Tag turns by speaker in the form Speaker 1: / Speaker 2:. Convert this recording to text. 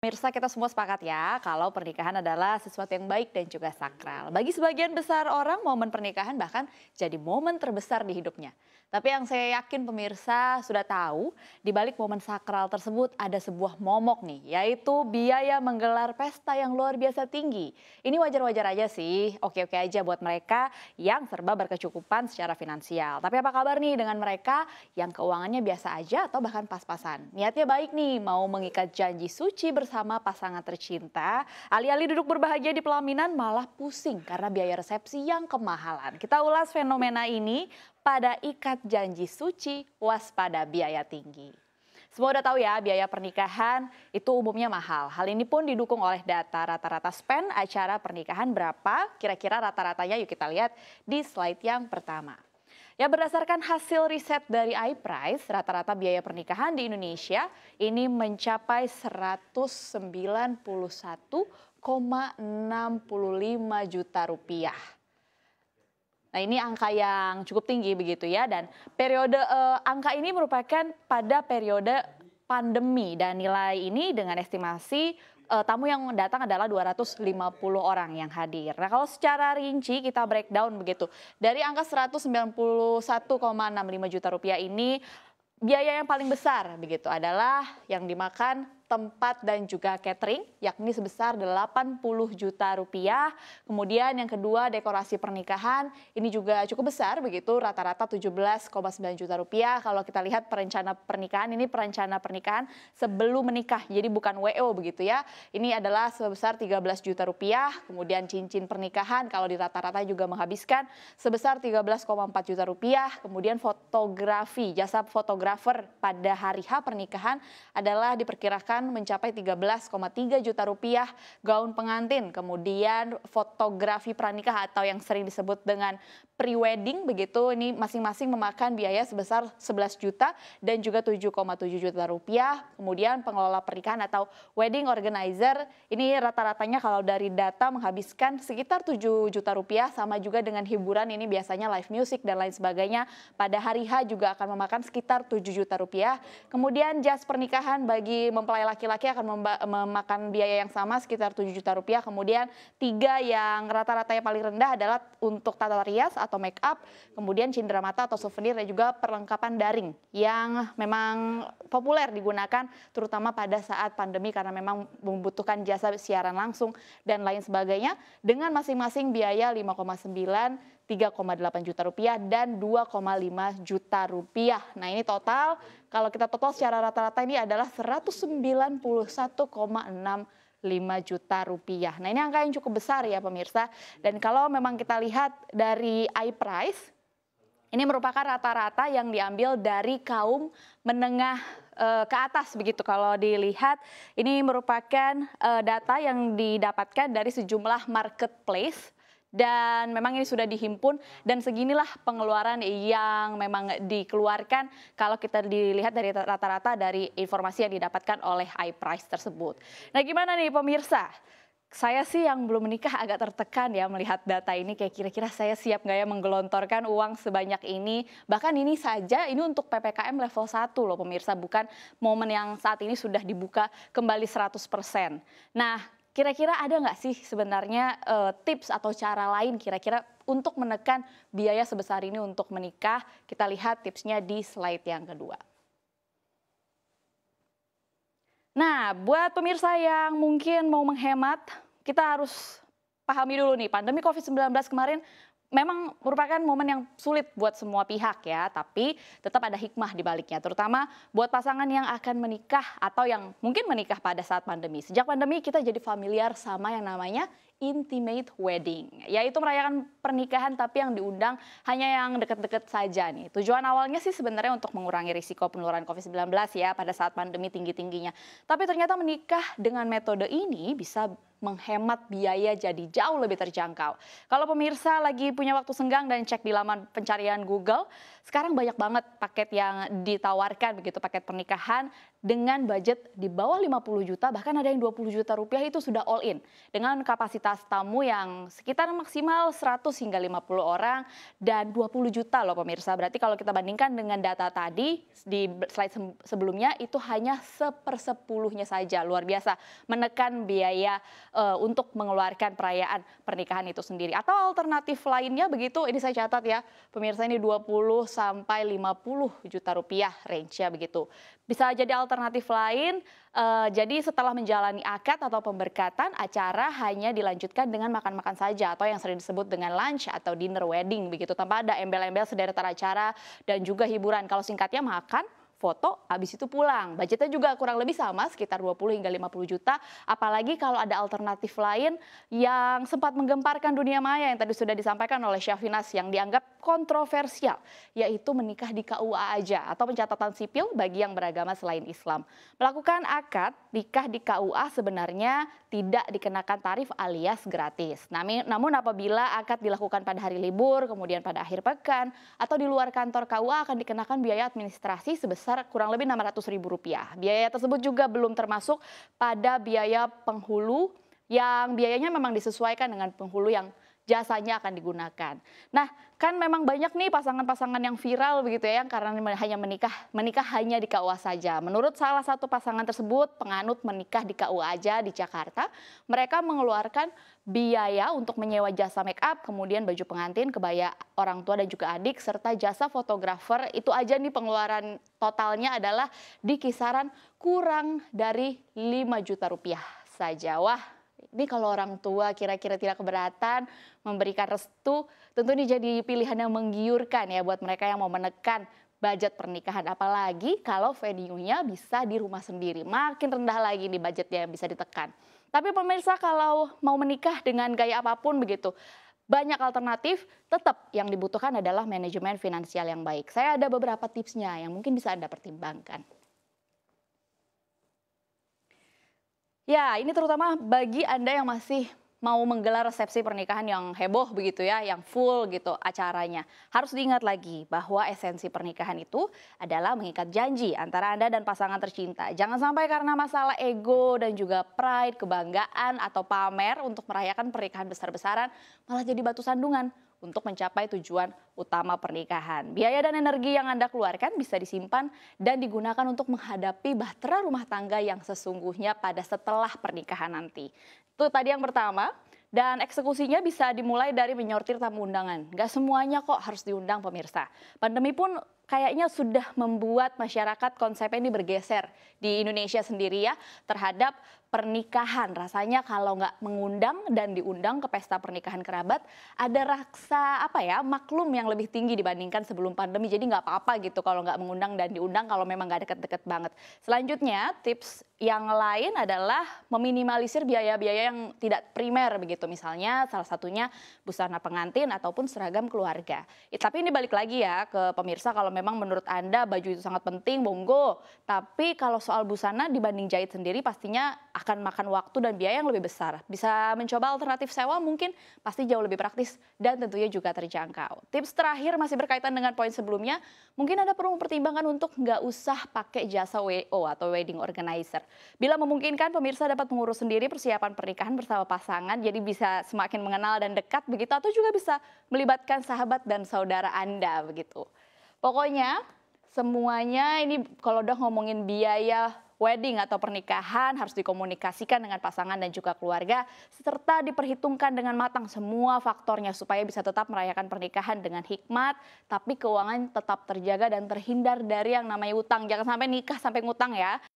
Speaker 1: Mirsa kita semua sepakat ya kalau pernikahan adalah sesuatu yang baik dan juga sakral. Bagi sebagian besar orang momen pernikahan bahkan jadi momen terbesar di hidupnya. Tapi yang saya yakin pemirsa sudah tahu, di balik momen sakral tersebut ada sebuah momok nih, yaitu biaya menggelar pesta yang luar biasa tinggi. Ini wajar-wajar aja sih, oke-oke aja buat mereka yang serba berkecukupan secara finansial. Tapi apa kabar nih dengan mereka yang keuangannya biasa aja atau bahkan pas-pasan? Niatnya baik nih, mau mengikat janji suci bersama pasangan tercinta, alih-alih duduk berbahagia di pelaminan malah pusing karena biaya resepsi yang kemahalan. Kita ulas fenomena ini pada ikat janji suci waspada biaya tinggi. Semua udah tahu ya, biaya pernikahan itu umumnya mahal. Hal ini pun didukung oleh data rata-rata spend acara pernikahan berapa, kira-kira rata-ratanya yuk kita lihat di slide yang pertama. Ya berdasarkan hasil riset dari iPrice, rata-rata biaya pernikahan di Indonesia ini mencapai 191,65 juta rupiah. Nah, ini angka yang cukup tinggi begitu ya dan periode eh, angka ini merupakan pada periode pandemi dan nilai ini dengan estimasi eh, tamu yang datang adalah 250 orang yang hadir. Nah, kalau secara rinci kita breakdown begitu. Dari angka 191,65 juta rupiah ini biaya yang paling besar begitu adalah yang dimakan tempat dan juga catering yakni sebesar 80 juta rupiah. Kemudian yang kedua dekorasi pernikahan ini juga cukup besar begitu rata-rata 17,9 juta rupiah. Kalau kita lihat perencana pernikahan ini perencana pernikahan sebelum menikah jadi bukan WO begitu ya. Ini adalah sebesar 13 juta rupiah. Kemudian cincin pernikahan kalau di rata-rata juga menghabiskan sebesar 13,4 juta rupiah. Kemudian fotografi jasa fotografer pada hari H pernikahan adalah diperkirakan mencapai 13,3 juta rupiah gaun pengantin, kemudian fotografi pranikah atau yang sering disebut dengan pre-wedding begitu ini masing-masing memakan biaya sebesar 11 juta dan juga 7,7 juta rupiah. Kemudian pengelola pernikahan atau wedding organizer ini rata-ratanya kalau dari data menghabiskan sekitar 7 juta rupiah sama juga dengan hiburan ini biasanya live music dan lain sebagainya. Pada hari H juga akan memakan sekitar 7 juta rupiah. Kemudian jas pernikahan bagi mempelai laki-laki akan memakan biaya yang sama sekitar 7 juta rupiah. Kemudian tiga yang rata-rata yang paling rendah adalah untuk tata rias atau make up, kemudian cindera mata atau souvenir dan juga perlengkapan daring yang memang populer digunakan terutama pada saat pandemi karena memang membutuhkan jasa siaran langsung dan lain sebagainya dengan masing-masing biaya 5,9 3,8 juta rupiah dan 2,5 juta rupiah. Nah ini total kalau kita total secara rata-rata ini adalah 191,65 juta rupiah. Nah ini angka yang cukup besar ya pemirsa. Dan kalau memang kita lihat dari iPrice, ini merupakan rata-rata yang diambil dari kaum menengah eh, ke atas begitu kalau dilihat ini merupakan eh, data yang didapatkan dari sejumlah marketplace dan memang ini sudah dihimpun dan seginilah pengeluaran yang memang dikeluarkan kalau kita dilihat dari rata-rata dari informasi yang didapatkan oleh iPrice tersebut. Nah gimana nih pemirsa? Saya sih yang belum menikah agak tertekan ya melihat data ini kayak kira-kira saya siap nggak ya menggelontorkan uang sebanyak ini. Bahkan ini saja ini untuk PPKM level 1 loh pemirsa bukan momen yang saat ini sudah dibuka kembali 100%. Nah Kira-kira ada nggak sih sebenarnya uh, tips atau cara lain kira-kira untuk menekan biaya sebesar ini untuk menikah? Kita lihat tipsnya di slide yang kedua. Nah, buat pemirsa yang mungkin mau menghemat, kita harus pahami dulu nih, pandemi COVID-19 kemarin memang merupakan momen yang sulit buat semua pihak ya, tapi tetap ada hikmah di baliknya, terutama buat pasangan yang akan menikah atau yang mungkin menikah pada saat pandemi. Sejak pandemi kita jadi familiar sama yang namanya intimate wedding, yaitu merayakan pernikahan tapi yang diundang hanya yang dekat-dekat saja nih. Tujuan awalnya sih sebenarnya untuk mengurangi risiko penularan COVID-19 ya pada saat pandemi tinggi-tingginya. Tapi ternyata menikah dengan metode ini bisa menghemat biaya jadi jauh lebih terjangkau. Kalau pemirsa lagi punya waktu senggang dan cek di laman pencarian Google, sekarang banyak banget paket yang ditawarkan begitu paket pernikahan dengan budget di bawah 50 juta bahkan ada yang 20 juta rupiah itu sudah all in dengan kapasitas tamu yang sekitar maksimal 100 hingga 50 orang dan 20 juta loh pemirsa berarti kalau kita bandingkan dengan data tadi di slide sebelumnya itu hanya sepersepuluhnya saja luar biasa menekan biaya e, untuk mengeluarkan perayaan pernikahan itu sendiri atau alternatif lainnya begitu ini saya catat ya pemirsa ini 20 sampai 50 juta rupiah range-nya begitu bisa jadi alternatif alternatif lain, uh, jadi setelah menjalani akad atau pemberkatan, acara hanya dilanjutkan dengan makan-makan saja atau yang sering disebut dengan lunch atau dinner wedding begitu tanpa ada embel-embel sederetan acara dan juga hiburan. Kalau singkatnya makan, foto, habis itu pulang. Budgetnya juga kurang lebih sama, sekitar 20 hingga 50 juta. Apalagi kalau ada alternatif lain yang sempat menggemparkan dunia maya yang tadi sudah disampaikan oleh Syafinas yang dianggap kontroversial, yaitu menikah di KUA aja atau pencatatan sipil bagi yang beragama selain Islam. Melakukan akad nikah di KUA sebenarnya tidak dikenakan tarif alias gratis. Namun apabila akad dilakukan pada hari libur, kemudian pada akhir pekan, atau di luar kantor KUA akan dikenakan biaya administrasi sebesar sebesar kurang lebih ribu rupiah. Biaya tersebut juga belum termasuk pada biaya penghulu yang biayanya memang disesuaikan dengan penghulu yang jasanya akan digunakan. Nah, kan memang banyak nih pasangan-pasangan yang viral begitu ya, yang karena hanya menikah, menikah hanya di KUA saja. Menurut salah satu pasangan tersebut, penganut menikah di KUA aja di Jakarta, mereka mengeluarkan biaya untuk menyewa jasa make up, kemudian baju pengantin, kebaya orang tua dan juga adik, serta jasa fotografer. Itu aja nih pengeluaran totalnya adalah di kisaran kurang dari 5 juta rupiah saja. Wah, ini kalau orang tua kira-kira tidak keberatan memberikan restu, tentu ini jadi pilihan yang menggiurkan ya buat mereka yang mau menekan budget pernikahan. Apalagi kalau venue-nya bisa di rumah sendiri. Makin rendah lagi nih budgetnya yang bisa ditekan. Tapi pemirsa kalau mau menikah dengan gaya apapun begitu, banyak alternatif, tetap yang dibutuhkan adalah manajemen finansial yang baik. Saya ada beberapa tipsnya yang mungkin bisa Anda pertimbangkan. Ya, ini terutama bagi Anda yang masih mau menggelar resepsi pernikahan yang heboh begitu ya, yang full gitu acaranya. Harus diingat lagi bahwa esensi pernikahan itu adalah mengikat janji antara Anda dan pasangan tercinta. Jangan sampai karena masalah ego dan juga pride, kebanggaan atau pamer untuk merayakan pernikahan besar-besaran malah jadi batu sandungan untuk mencapai tujuan utama pernikahan. Biaya dan energi yang Anda keluarkan bisa disimpan dan digunakan untuk menghadapi bahtera rumah tangga yang sesungguhnya pada setelah pernikahan nanti. Itu tadi yang pertama. Dan eksekusinya bisa dimulai dari menyortir tamu undangan. Gak semuanya kok harus diundang pemirsa. Pandemi pun kayaknya sudah membuat masyarakat konsepnya ini bergeser di Indonesia sendiri ya terhadap pernikahan. Rasanya kalau nggak mengundang dan diundang ke pesta pernikahan kerabat, ada raksa apa ya maklum yang lebih tinggi dibandingkan sebelum pandemi. Jadi nggak apa-apa gitu kalau nggak mengundang dan diundang kalau memang nggak deket-deket banget. Selanjutnya tips yang lain adalah meminimalisir biaya-biaya yang tidak primer begitu. Misalnya salah satunya busana pengantin ataupun seragam keluarga. tapi ini balik lagi ya ke pemirsa kalau memang menurut Anda baju itu sangat penting, monggo. Tapi kalau soal busana dibanding jahit sendiri pastinya akan makan waktu dan biaya yang lebih besar. Bisa mencoba alternatif sewa mungkin pasti jauh lebih praktis dan tentunya juga terjangkau. Tips terakhir masih berkaitan dengan poin sebelumnya, mungkin Anda perlu mempertimbangkan untuk nggak usah pakai jasa WO atau wedding organizer. Bila memungkinkan, pemirsa dapat mengurus sendiri persiapan pernikahan bersama pasangan, jadi bisa semakin mengenal dan dekat begitu, atau juga bisa melibatkan sahabat dan saudara Anda begitu. Pokoknya semuanya ini kalau udah ngomongin biaya wedding atau pernikahan harus dikomunikasikan dengan pasangan dan juga keluarga serta diperhitungkan dengan matang semua faktornya supaya bisa tetap merayakan pernikahan dengan hikmat tapi keuangan tetap terjaga dan terhindar dari yang namanya utang. Jangan sampai nikah sampai ngutang ya.